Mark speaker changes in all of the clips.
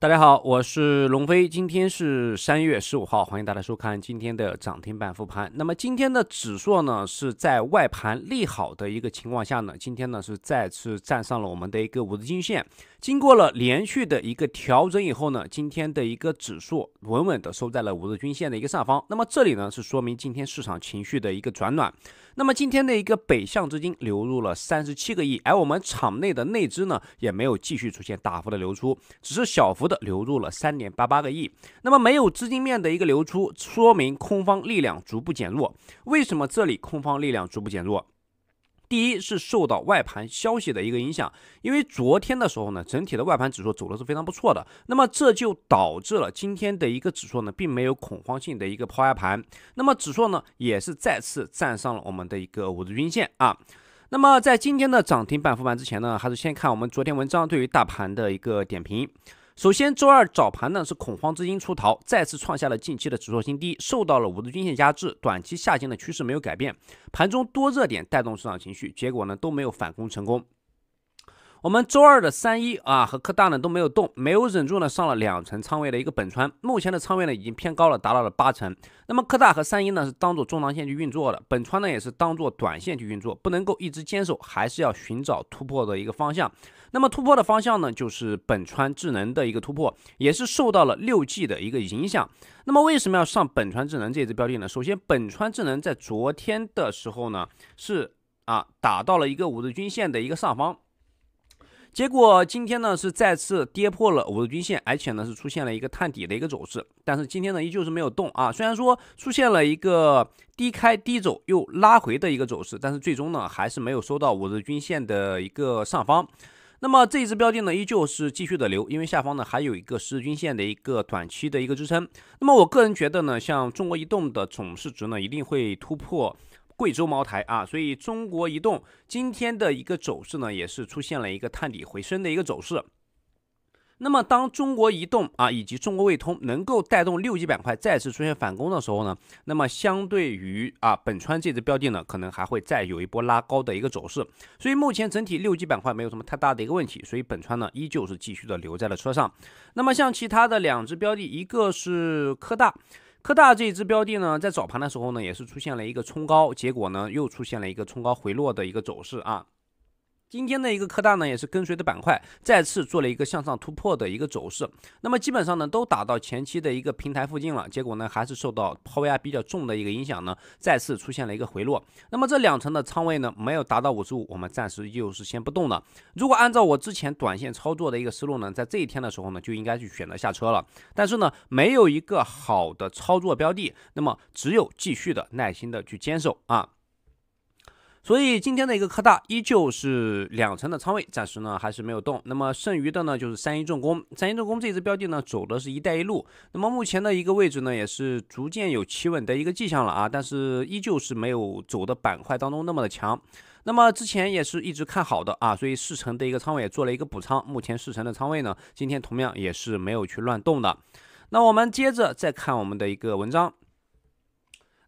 Speaker 1: 大家好，我是龙飞，今天是三月十五号，欢迎大家收看今天的涨停板复盘。那么今天的指数呢是在外盘利好的一个情况下呢，今天呢是再次站上了我们的一个五日均线。经过了连续的一个调整以后呢，今天的一个指数稳稳的收在了五日均线的一个上方。那么这里呢是说明今天市场情绪的一个转暖。那么今天的一个北向资金流入了三十七个亿，而我们场内的内资呢也没有继续出现大幅的流出，只是小幅的流入了三点八八个亿。那么没有资金面的一个流出，说明空方力量逐步减弱。为什么这里空方力量逐步减弱？第一是受到外盘消息的一个影响，因为昨天的时候呢，整体的外盘指数走的是非常不错的，那么这就导致了今天的一个指数呢，并没有恐慌性的一个抛压盘，那么指数呢也是再次站上了我们的一个五日均线啊，那么在今天的涨停板、复盘之前呢，还是先看我们昨天文章对于大盘的一个点评。首先，周二早盘呢是恐慌资金出逃，再次创下了近期的指数新低，受到了五日均线压制，短期下行的趋势没有改变。盘中多热点带动市场情绪，结果呢都没有反攻成功。我们周二的三一啊和科大呢都没有动，没有忍住呢上了两层仓位的一个本川，目前的仓位呢已经偏高了，达到了八成。那么科大和三一呢是当做中长线去运作的，本川呢也是当做短线去运作，不能够一直坚守，还是要寻找突破的一个方向。那么突破的方向呢就是本川智能的一个突破，也是受到了六 G 的一个影响。那么为什么要上本川智能这只标的呢？首先，本川智能在昨天的时候呢是啊打到了一个五日均线的一个上方。结果今天呢是再次跌破了五日均线，而且呢是出现了一个探底的一个走势。但是今天呢依旧是没有动啊，虽然说出现了一个低开低走又拉回的一个走势，但是最终呢还是没有收到五日均线的一个上方。那么这一只标的呢依旧是继续的留，因为下方呢还有一个十日均线的一个短期的一个支撑。那么我个人觉得呢，像中国移动的总市值呢一定会突破。贵州茅台啊，所以中国移动今天的一个走势呢，也是出现了一个探底回升的一个走势。那么当中国移动啊以及中国卫通能够带动六 G 板块再次出现反攻的时候呢，那么相对于啊本川这只标的呢，可能还会再有一波拉高的一个走势。所以目前整体六 G 板块没有什么太大的一个问题，所以本川呢依旧是继续的留在了车上。那么像其他的两只标的，一个是科大。科大这只标的呢，在早盘的时候呢，也是出现了一个冲高，结果呢，又出现了一个冲高回落的一个走势啊。今天的一个科大呢，也是跟随的板块，再次做了一个向上突破的一个走势。那么基本上呢，都打到前期的一个平台附近了。结果呢，还是受到抛压比较重的一个影响呢，再次出现了一个回落。那么这两层的仓位呢，没有达到五十五，我们暂时就是先不动的。如果按照我之前短线操作的一个思路呢，在这一天的时候呢，就应该去选择下车了。但是呢，没有一个好的操作标的，那么只有继续的耐心的去坚守啊。所以今天的一个科大依旧是两成的仓位，暂时呢还是没有动。那么剩余的呢就是三一重工。三一重工这只标的呢走的是一带一路，那么目前的一个位置呢也是逐渐有企稳的一个迹象了啊，但是依旧是没有走的板块当中那么的强。那么之前也是一直看好的啊，所以四成的一个仓位也做了一个补仓。目前四成的仓位呢，今天同样也是没有去乱动的。那我们接着再看我们的一个文章。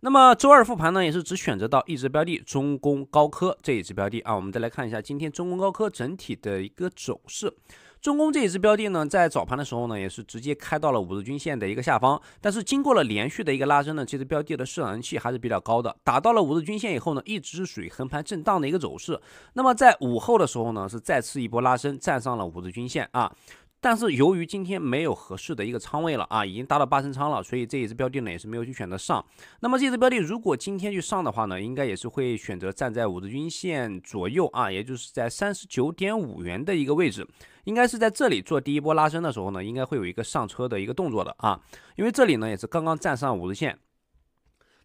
Speaker 1: 那么周二复盘呢，也是只选择到一只标的，中公高科这一只标的啊。我们再来看一下今天中公高科整体的一个走势。中公这一只标的呢，在早盘的时候呢，也是直接开到了五日均线的一个下方。但是经过了连续的一个拉升呢，这只标的的市场人气还是比较高的。打到了五日均线以后呢，一直是属于横盘震荡的一个走势。那么在午后的时候呢，是再次一波拉升，站上了五日均线啊。但是由于今天没有合适的一个仓位了啊，已经达到八成仓了，所以这一只标的呢也是没有去选择上。那么这只标的如果今天去上的话呢，应该也是会选择站在五日均线左右啊，也就是在三十九点五元的一个位置，应该是在这里做第一波拉升的时候呢，应该会有一个上车的一个动作的啊。因为这里呢也是刚刚站上五日线，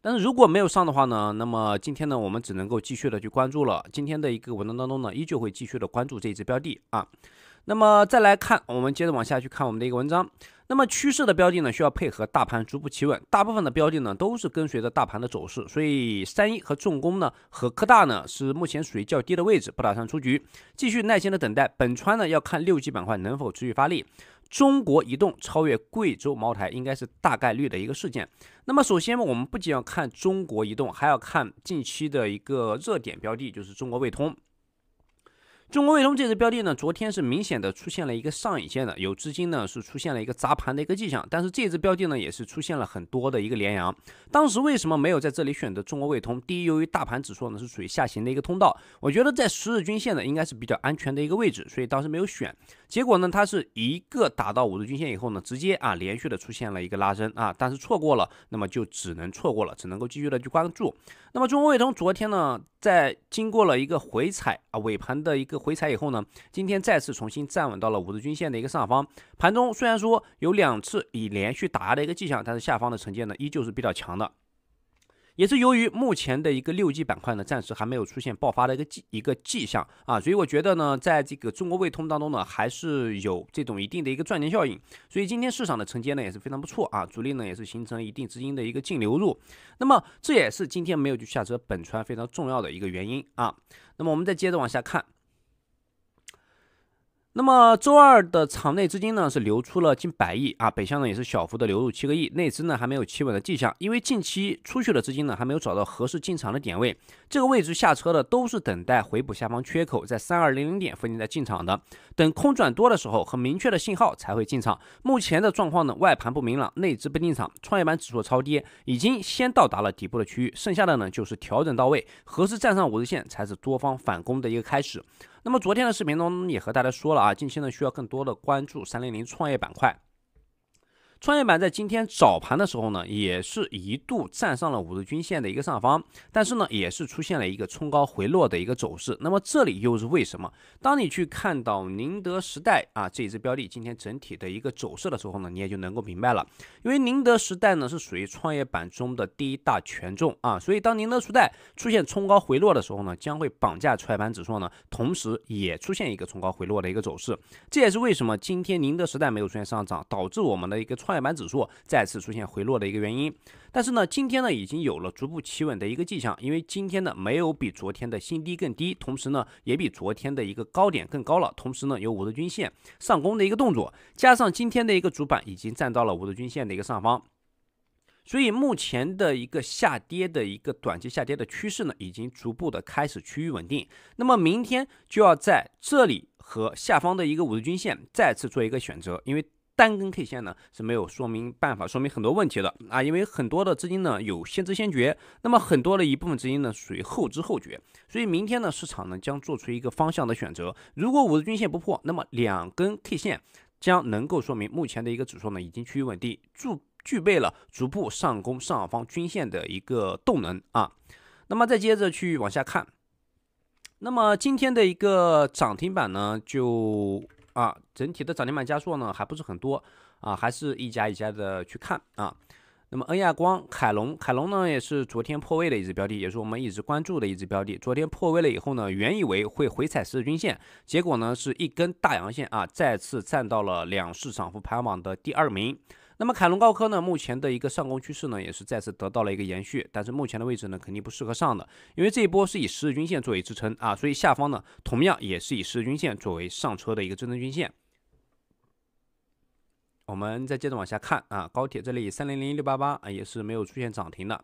Speaker 1: 但是如果没有上的话呢，那么今天呢我们只能够继续的去关注了。今天的一个文章当中呢，依旧会继续的关注这只标的啊。那么再来看，我们接着往下去看我们的一个文章。那么趋势的标的呢，需要配合大盘逐步企稳。大部分的标的呢，都是跟随着大盘的走势。所以三一和重工呢，和科大呢，是目前属于较低的位置，不打算出局，继续耐心的等待。本川呢，要看六 G 板块能否持续发力。中国移动超越贵州茅台，应该是大概率的一个事件。那么首先，我们不仅要看中国移动，还要看近期的一个热点标的，就是中国卫通。中国卫通这只标的呢，昨天是明显的出现了一个上影线的，有资金呢是出现了一个砸盘的一个迹象，但是这只标的呢也是出现了很多的一个连阳。当时为什么没有在这里选择中国卫通？第一，由于大盘指数呢是属于下行的一个通道，我觉得在十日均线呢应该是比较安全的一个位置，所以当时没有选。结果呢，它是一个打到五日均线以后呢，直接啊连续的出现了一个拉伸啊，但是错过了，那么就只能错过了，只能够继续的去关注。那么中国卫通昨天呢，在经过了一个回踩啊尾盘的一个回踩以后呢，今天再次重新站稳到了五日均线的一个上方。盘中虽然说有两次以连续打压的一个迹象，但是下方的承接呢依旧是比较强的。也是由于目前的一个六 G 板块呢，暂时还没有出现爆发的一个迹一个迹象啊，所以我觉得呢，在这个中国卫通当中呢，还是有这种一定的一个赚钱效应，所以今天市场的承接呢也是非常不错啊，主力呢也是形成一定资金的一个净流入，那么这也是今天没有去下车本川非常重要的一个原因啊，那么我们再接着往下看。那么周二的场内资金呢是流出了近百亿啊，北向呢也是小幅的流入七个亿，内资呢还没有企稳的迹象，因为近期出去的资金呢还没有找到合适进场的点位，这个位置下车的都是等待回补下方缺口，在三二零零点附近再进场的，等空转多的时候和明确的信号才会进场。目前的状况呢，外盘不明朗，内资不进场，创业板指数超跌，已经先到达了底部的区域，剩下的呢就是调整到位，合适站上五日线才是多方反攻的一个开始。那么昨天的视频中也和大家说了啊，近期呢需要更多的关注300创业板块。创业板在今天早盘的时候呢，也是一度站上了五日均线的一个上方，但是呢，也是出现了一个冲高回落的一个走势。那么这里又是为什么？当你去看到宁德时代啊这一只标的今天整体的一个走势的时候呢，你也就能够明白了。因为宁德时代呢是属于创业板中的第一大权重啊，所以当宁德时代出现冲高回落的时候呢，将会绑架创业板指数呢，同时也出现一个冲高回落的一个走势。这也是为什么今天宁德时代没有出现上涨，导致我们的一个创业板指数再次出现回落的一个原因，但是呢，今天呢已经有了逐步企稳的一个迹象，因为今天呢没有比昨天的新低更低，同时呢也比昨天的一个高点更高了，同时呢有五日均线上攻的一个动作，加上今天的一个主板已经站到了五日均线的一个上方，所以目前的一个下跌的一个短期下跌的趋势呢，已经逐步的开始趋于稳定，那么明天就要在这里和下方的一个五日均线再次做一个选择，因为。单根 K 线呢是没有说明办法，说明很多问题的啊，因为很多的资金呢有先知先觉，那么很多的一部分资金呢属于后知后觉，所以明天呢市场呢将做出一个方向的选择，如果五日均线不破，那么两根 K 线将能够说明目前的一个指数呢已经趋于稳定，具具备了逐步上攻上方均线的一个动能啊，那么再接着去往下看，那么今天的一个涨停板呢就啊。整体的涨停板家数呢，还不是很多啊，还是一家一家的去看啊。那么恩亚光、凯龙、凯龙呢，也是昨天破位的一只标的，也是我们一直关注的一只标的。昨天破位了以后呢，原以为会回踩十日均线，结果呢是一根大阳线啊，再次站到了两市涨幅排行榜的第二名。那么凯龙高科呢，目前的一个上攻趋势呢，也是再次得到了一个延续，但是目前的位置呢，肯定不适合上的，因为这一波是以十日均线作为支撑啊，所以下方呢，同样也是以十日均线作为上车的一个支撑均线。我们再接着往下看啊，高铁这里三零零六八八啊也是没有出现涨停的。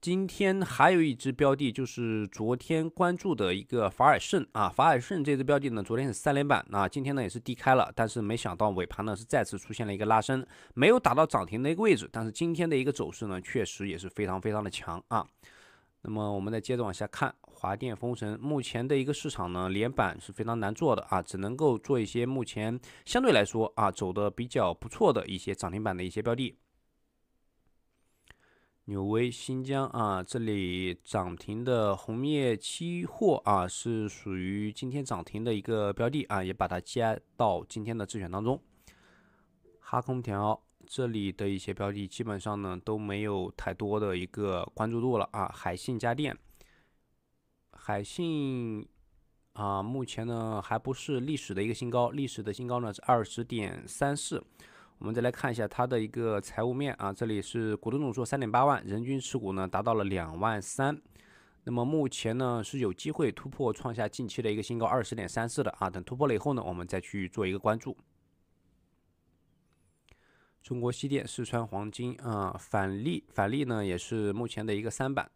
Speaker 1: 今天还有一只标的，就是昨天关注的一个法尔胜啊，法尔胜这只标的呢，昨天是三连板啊，今天呢也是低开了，但是没想到尾盘呢是再次出现了一个拉升，没有打到涨停的一个位置，但是今天的一个走势呢确实也是非常非常的强啊。那么我们再接着往下看，华电风神目前的一个市场呢，连板是非常难做的啊，只能够做一些目前相对来说啊走的比较不错的一些涨停板的一些标的。纽威新疆啊，这里涨停的红叶期货啊是属于今天涨停的一个标的啊，也把它加到今天的自选当中。哈空调。这里的一些标的基本上呢都没有太多的一个关注度了啊。海信家电，海信啊，目前呢还不是历史的一个新高，历史的新高呢是二十点三四。我们再来看一下它的一个财务面啊，这里是股东总数三点八万，人均持股呢达到了两万三。那么目前呢是有机会突破，创下近期的一个新高二十点三四的啊。等突破了以后呢，我们再去做一个关注。中国西电、四川黄金啊，返利返利呢也是目前的一个三板。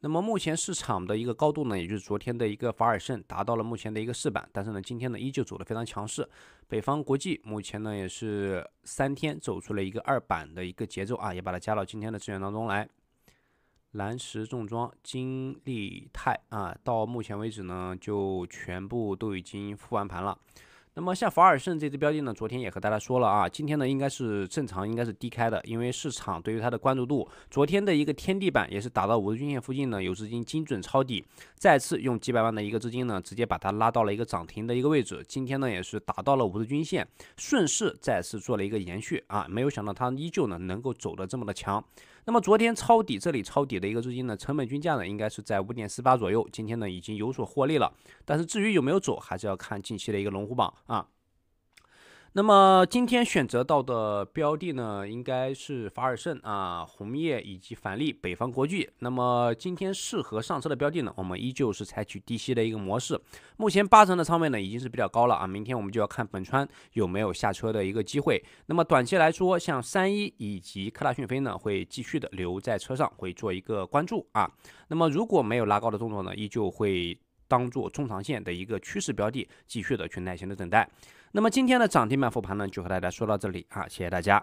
Speaker 1: 那么目前市场的一个高度呢，也就是昨天的一个法尔胜达到了目前的一个四板，但是呢，今天呢依旧走的非常强势。北方国际目前呢也是三天走出了一个二板的一个节奏啊，也把它加到今天的资源当中来。蓝石重装、金利泰啊，到目前为止呢就全部都已经复完盘了。那么像法尔胜这只标的呢，昨天也和大家说了啊，今天呢应该是正常，应该是低开的，因为市场对于它的关注度，昨天的一个天地板也是打到五日均线附近呢，有资金精准抄底，再次用几百万的一个资金呢，直接把它拉到了一个涨停的一个位置，今天呢也是打到了五日均线，顺势再次做了一个延续啊，没有想到它依旧呢能够走得这么的强。那么昨天抄底，这里抄底的一个资金呢，成本均价呢，应该是在五点四八左右。今天呢，已经有所获利了。但是至于有没有走，还是要看近期的一个龙虎榜啊。那么今天选择到的标的呢，应该是法尔胜啊、红叶以及返利、北方国际。那么今天适合上车的标的呢，我们依旧是采取低吸的一个模式。目前八成的仓位呢已经是比较高了啊，明天我们就要看本川有没有下车的一个机会。那么短期来说，像三一以及科大讯飞呢，会继续的留在车上，会做一个关注啊。那么如果没有拉高的动作呢，依旧会当做中长线的一个趋势标的，继续的去耐心的等待。那么今天的涨停板复盘呢，就和大家说到这里啊，谢谢大家。